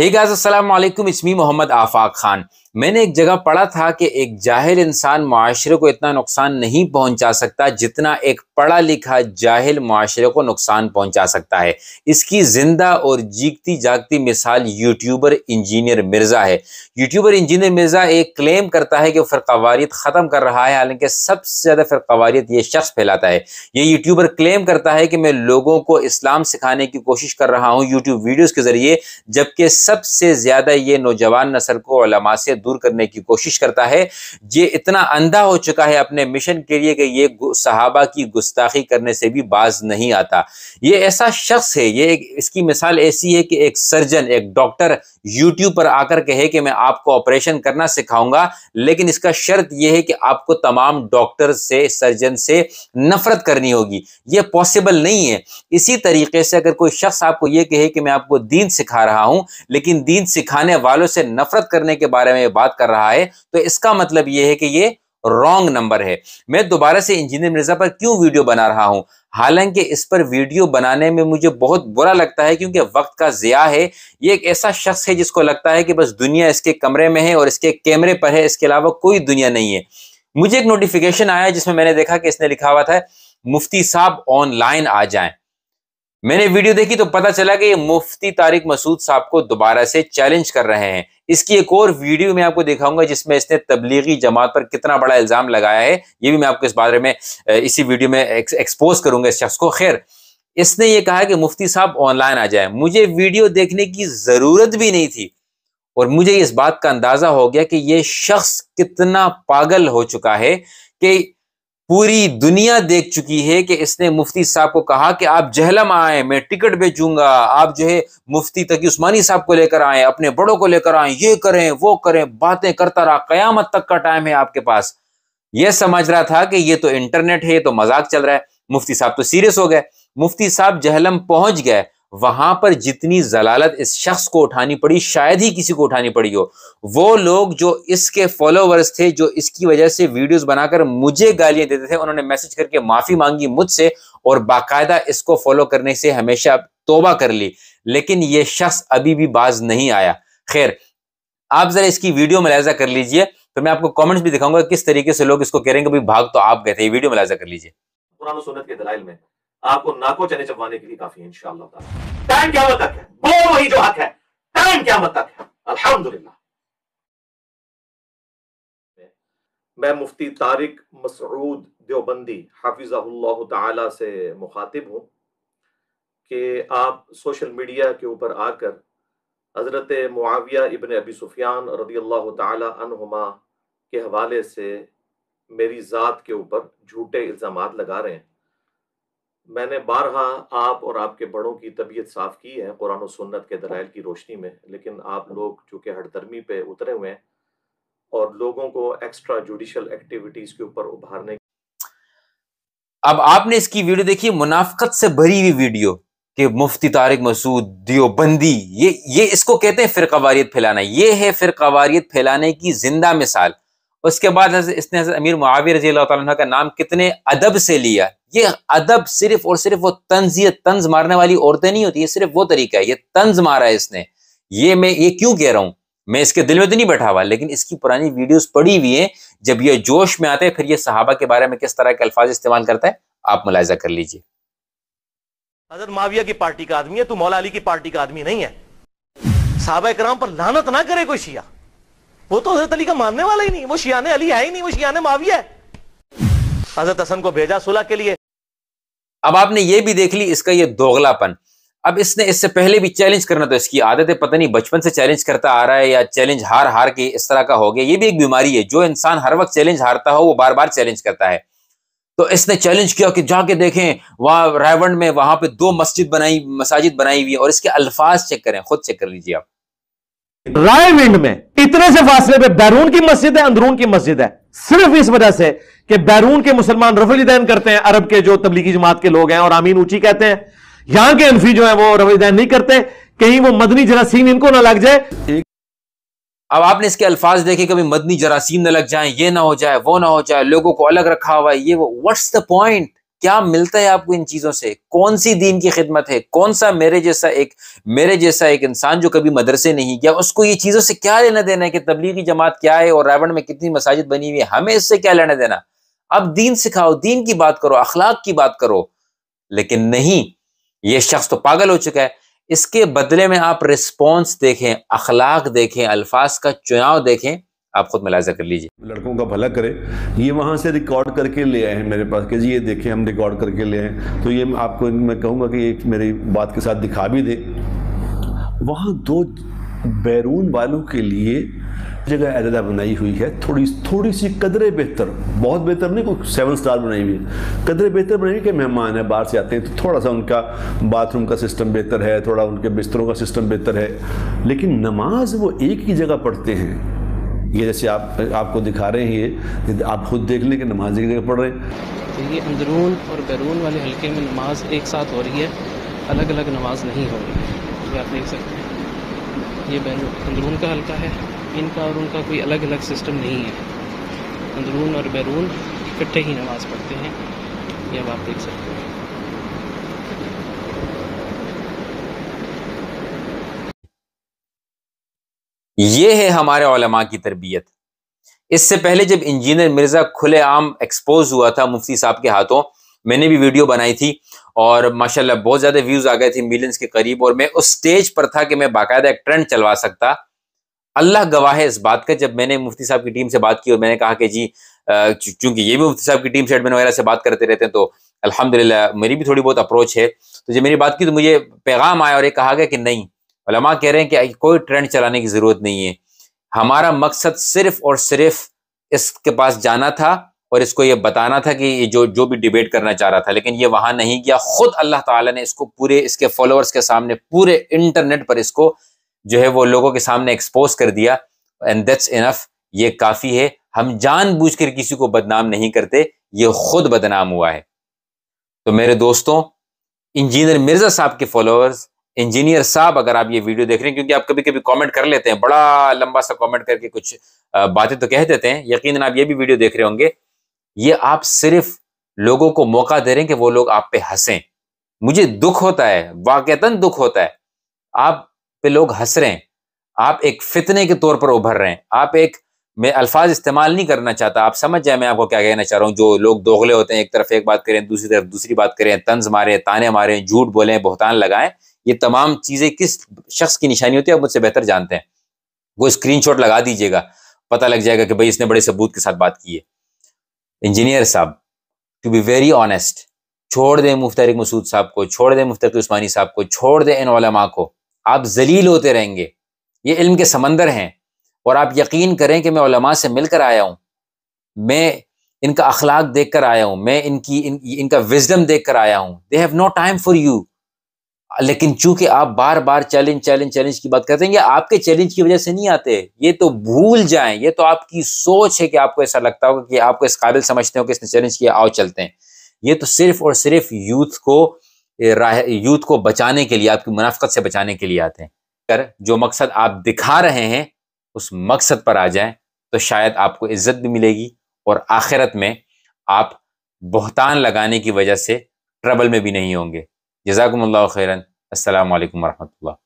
hey guys अस्सलाम वालेकुम मोहम्मद आफाक खान मैंने एक जगह पढ़ा था कि एक जाहिल इंसान माशरे को इतना नुकसान नहीं पहुंचा सकता जितना एक पढ़ा लिखा जाहिल माशरे को नुकसान पहुंचा सकता है इसकी जिंदा और जीगती जागती मिसाल यूट्यूबर इंजीनियर मिर्ज़ा है यूट्यूबर इंजीनियर मिर्ज़ा एक क्लेम करता है कि फिर कवारीत ख़त्म कर रहा है हालांकि सबसे ज़्यादा फिर कवारीत यह शख्स फैलाता है ये यूट्यूबर क्लेम करता है कि मैं लोगों को इस्लाम सिखाने की कोशिश कर रहा हूँ यूट्यूब वीडियोज़ के ज़रिए जबकि सबसे ज़्यादा ये नौजवान नसल को से दूर करने की कोशिश करता है ये इतना अंधा हो चुका है अपने मिशन के लिए कि ये सहाबा की गुस्ताखी करने से भी बाज नहीं आता ये ऐसा शख्स है ये इसकी मिसाल ऐसी है कि एक सर्जन एक डॉक्टर यूट्यूब पर आकर कहे कि मैं आपको ऑपरेशन करना सिखाऊंगा लेकिन इसका शर्त यह है कि आपको तमाम डॉक्टर से सर्जन से नफरत करनी होगी ये पॉसिबल नहीं है इसी तरीके से अगर कोई शख्स आपको ये कहे कि मैं आपको दीन सिखा रहा हूं लेकिन दीन सिखाने वालों से नफरत करने के बारे में बात कर रहा है तो इसका मतलब ये है कि ये रॉन्ग नंबर है मैं दोबारा से इंजीनियर मिर्जा पर क्यों वीडियो बना रहा हूं हालांकि इस पर वीडियो बनाने में मुझे बहुत बुरा लगता है क्योंकि वक्त का ज़िया है ये एक ऐसा शख्स है जिसको लगता है कि बस दुनिया इसके कमरे में है और इसके कैमरे पर है इसके अलावा कोई दुनिया नहीं है मुझे एक नोटिफिकेशन आया जिसमें मैंने देखा कि इसने लिखा हुआ था मुफ्ती साहब ऑनलाइन आ जाए मैंने वीडियो देखी तो पता चला कि ये मुफ्ती तारिक मसूद साहब को दोबारा से चैलेंज कर रहे हैं इसकी एक और वीडियो में आपको दिखाऊंगा जिसमें इसने तबलीगी जमात पर कितना बड़ा इल्ज़ाम लगाया है ये भी मैं आपको इस बारे में इसी वीडियो में एक्सपोज करूंगा इस शख्स को खैर इसने ये कहा कि मुफ्ती साहब ऑनलाइन आ जाए मुझे वीडियो देखने की ज़रूरत भी नहीं थी और मुझे इस बात का अंदाज़ा हो गया कि ये शख्स कितना पागल हो चुका है कि पूरी दुनिया देख चुकी है कि इसने मुफ्ती साहब को कहा कि आप जहलम आए मैं टिकट बेचूंगा आप जो है मुफ्ती तकी उस्मानी साहब को लेकर आए अपने बड़ों को लेकर आए ये करें वो करें बातें करता रहा कयामत तक का टाइम है आपके पास यह समझ रहा था कि ये तो इंटरनेट है तो मजाक चल रहा है मुफ्ती साहब तो सीरियस हो गए मुफ्ती साहब जहलम पहुंच गए वहां पर जितनी जलालत इस शख्स को उठानी पड़ी शायद ही किसी को उठानी पड़ी हो वो लोग जो इसके फॉलोवर्स थे जो इसकी वजह से वीडियोस बनाकर मुझे गालियां देते थे उन्होंने मैसेज करके माफी मांगी मुझसे और बाकायदा इसको फॉलो करने से हमेशा तोबा कर ली लेकिन ये शख्स अभी भी बाज नहीं आया खैर आप जरा इसकी वीडियो मुलायजा कर लीजिए तो मैं आपको कॉमेंट्स भी दिखाऊंगा किस तरीके से लोग इसको कह रहे हैं कि भाग तो आप गए थे वीडियो मुलायजा कर लीजिए कुरान सूरत के दलाइल में आपको नाको चने चबवाने के लिए काफी है इंशाला टाइम क्या मत है बोल वही जो हक है टाइम क्या मत है अल्हम्दुलिल्लाह मैं मुफ्ती तारिक मसरूद देवबंदी हाफिज़ाहुल्लाह ताला से मुखातिब हूँ कि आप सोशल मीडिया के ऊपर आकर हज़रत मुआविया इबन अबी सुफियान रदी अल्लाह तुमा के हवाले से मेरी ज़ात के ऊपर झूठे इल्ज़ाम लगा रहे हैं मैंने बारहा आप और आपके बड़ों की तबीयत साफ़ की है कुरान सुन्नत के दलाइल की रोशनी में लेकिन आप लोग चूंकि हड़दर्मी पे उतरे हुए हैं और लोगों को एक्स्ट्रा जुडिशल एक्टिविटीज़ के ऊपर उभारने अब आपने इसकी वीडियो देखी मुनाफ्त से भरी हुई वीडियो कि मुफ्ती तारिक मसूद दियोबंदी ये ये इसको कहते हैं कवारीत फैलाना ये है कवारीत फैलाने की जिंदा मिसाल उसके बाद इसने अमीर मुआवी रजी अल्लाह का नाम कितने अदब से लिया ये अदब सिर्फ और सिर्फ वो तंज ये तंज मारने वाली औरतें नहीं होती ये सिर्फ वो तरीका है ये तंज मारा है इसने ये मैं ये क्यों कह रहा हूं मैं इसके दिल में तो नहीं बैठा हुआ लेकिन इसकी पुरानी वीडियोस पड़ी हुई है जब ये जोश में आते हैं फिर ये सहाबा के बारे में किस तरह के अल्फाज इस्तेमाल करता है आप मुलायजा कर लीजिए हजरत माविया की पार्टी का आदमी है तू तो मौला अली की पार्टी का आदमी नहीं है सहाबा कराम पर लानत ना करे कोई शिया वो तो हजरत अली का मानने वाला ही नहीं वो शियाने अली है ही नहीं वो शियाने माविया है हजरत हसन को भेजा सुलह के लिए अब आपने ये भी देख ली इसका ये दोगलापन अब इसने इससे पहले भी चैलेंज करना तो इसकी आदत है पता नहीं बचपन से चैलेंज करता आ रहा है या चैलेंज हार हार के इस तरह का हो गया ये भी एक बीमारी है जो इंसान हर वक्त चैलेंज हारता हो वो बार बार चैलेंज करता है तो इसने चैलेंज किया कि जाके देखें वहां रायवंड में वहां पे दो मस्जिद बनाई मसाजिद बनाई हुई है और इसके अल्फाज चेक करें खुद चेक कर लीजिए आप राय विंड में इतने से फासले पे बैरून की मस्जिद है अंदरून की मस्जिद है सिर्फ इस वजह से कि बैरून के मुसलमान रफलीदैन करते हैं अरब के जो तबलीगी जमात के लोग हैं और आमीन ऊंची कहते हैं यहां के अनफी जो है वो रफलीदैन नहीं करते कहीं वो मदनी जरासीम इनको ना लग जाए अब आपने इसके अल्फाज देखे कभी मदनी जरासीम ना लग जाए ये ना हो जाए वो ना हो जाए लोगों को अलग रखा हुआ है ये वो व्हाट्स द पॉइंट क्या मिलता है आपको इन चीज़ों से कौन सी दीन की खिदमत है कौन सा मेरे जैसा एक मेरे जैसा एक इंसान जो कभी मदरसे नहीं गया उसको ये चीज़ों से क्या लेना देना है कि तबलीगी जमात क्या है और रावण में कितनी मसाजिद बनी हुई है हमें इससे क्या लेना देना अब दीन सिखाओ दीन की बात करो अखलाक की बात करो लेकिन नहीं ये शख्स तो पागल हो चुका है इसके बदले में आप रिस्पॉन्स देखें अखलाक देखें अल्फाज का चुनाव देखें आप खुद मुलायजा कर लीजिए लड़कों का भला करें ये वहाँ से रिकॉर्ड करके ले आए हैं मेरे पास कि जी ये देखें हम रिकॉर्ड करके ले आए तो ये आपको मैं कहूँगा कि ये मेरी बात के साथ दिखा भी दे वहाँ दो बैरून वालों के लिए जगह अलहदा बनाई हुई है थोड़ी थोड़ी सी कदरे बेहतर बहुत बेहतर नहीं कोई सेवन स्टार बनाई हुई है कदरे बेहतर बनाई हुई कि मेहमान है बाहर से आते हैं तो थोड़ा सा उनका बाथरूम का सिस्टम बेहतर है थोड़ा उनके बिस्तरों का सिस्टम बेहतर है लेकिन नमाज वो एक ही जगह पढ़ते हैं ये जैसे आप आपको दिखा रहे हैं ये आप खुद देख लें कि नमाज एक जगह पढ़ रहे हैं तो ये अंदरून और बैरून वाले हल्के में नमाज एक साथ हो रही है अलग अलग नमाज नहीं हो रही है ये आप देख सकते हैं ये बैरून अंदरून का हल्का है इनका और उनका कोई अलग अलग सिस्टम नहीं है अंदरून और बैरून इकट्ठे ही नमाज़ पढ़ते हैं ये अब आप देख सकते हैं ये है हमारे ओलमा की तरबियत इससे पहले जब इंजीनियर मिर्जा खुलेआम एक्सपोज हुआ था मुफ्ती साहब के हाथों मैंने भी वीडियो बनाई थी और माशाल्लाह बहुत ज्यादा व्यूज आ गए थे मिलियंस के करीब और मैं उस स्टेज पर था कि मैं बाकायदा एक ट्रेंड चलवा सकता अल्लाह गवाह है इस बात का जब मैंने मुफ्ती साहब की टीम से बात की और मैंने कहा कि जी चूंकि ये भी मुफ्ती साहब की टीम से एडमिन वगैरह से बात करते रहते हैं तो अलहमदिल्ला मेरी भी थोड़ी बहुत अप्रोच है तो जब मेरी बात की तो मुझे पैगाम आया और ये कहा गया कि नहीं उलमा कह रहे हैं कि कोई ट्रेंड चलाने की ज़रूरत नहीं है हमारा मकसद सिर्फ और सिर्फ इसके पास जाना था और इसको ये बताना था कि ये जो जो भी डिबेट करना चाह रहा था लेकिन ये वहां नहीं गया खुद अल्लाह ताला ने इसको पूरे इसके फॉलोअर्स के सामने पूरे इंटरनेट पर इसको जो है वो लोगों के सामने एक्सपोज कर दिया एंड दैट्स इनफ ये काफ़ी है हम जान किसी को बदनाम नहीं करते ये खुद बदनाम हुआ है तो मेरे दोस्तों इंजीनियर मिर्जा साहब के फॉलोअर्स इंजीनियर साहब अगर आप ये वीडियो देख रहे हैं क्योंकि आप कभी कभी कमेंट कर लेते हैं बड़ा लंबा सा कमेंट करके कुछ बातें तो कह देते हैं यकीन आप ये भी वीडियो देख रहे होंगे ये आप सिर्फ लोगों को मौका दे रहे हैं कि वो लोग आप पे हंसें मुझे दुख होता है वाकता दुख होता है आप पे लोग हंस रहे हैं आप एक फितने के तौर पर उभर रहे हैं आप एक मैं अल्फाज इस्तेमाल नहीं करना चाहता आप समझ जाए मैं आपको क्या कहना चाह रहा हूँ जो लोग दोगले होते हैं एक तरफ एक बात करें दूसरी तरफ दूसरी बात करें तंज मारें ताने मारें झूठ बोलें बहुतान लगाएं ये तमाम चीज़ें किस शख्स की निशानी होती है आप मुझसे बेहतर जानते हैं वो स्क्रीन लगा दीजिएगा पता लग जाएगा कि भाई इसने बड़े सबूत के साथ बात की है इंजीनियर साहब टू बी वेरी ऑनेस्ट छोड़ दें मुफ्तारिक मसूद साहब को छोड़ दें मुफ्त उस्मानी साहब को छोड़ दें इन को आप जलील होते रहेंगे ये इल्म के समंदर हैं और आप यकीन करें कि मैं मैंमा से मिलकर आया हूँ मैं इनका अखलाक देख कर आया हूँ मैं इनकी इन, इनका विजडम देख कर आया हूँ they have no time for you लेकिन चूंकि आप बार बार चैलेंज चैलेंज चैलेंज की बात करते हैं ये आपके चैलेंज की वजह से नहीं आते ये तो भूल जाएं ये तो आपकी सोच है कि आपको ऐसा लगता होगा कि आपको इस काबिल समझते हो कि इसने चैलेंज किया आओ चलते हैं ये तो सिर्फ और सिर्फ यूथ को राह यूथ को बचाने के लिए आपकी मुनाफ्त से बचाने के लिए आते हैं कर जो मकसद आप दिखा रहे हैं उस मकसद पर आ जाए तो शायद आपको इज्जत भी मिलेगी और आखिरत में आप बहतान लगाने की वजह से ट्रबल में भी नहीं होंगे जजाकम्ला खैरन السلام عليكم ورحمه الله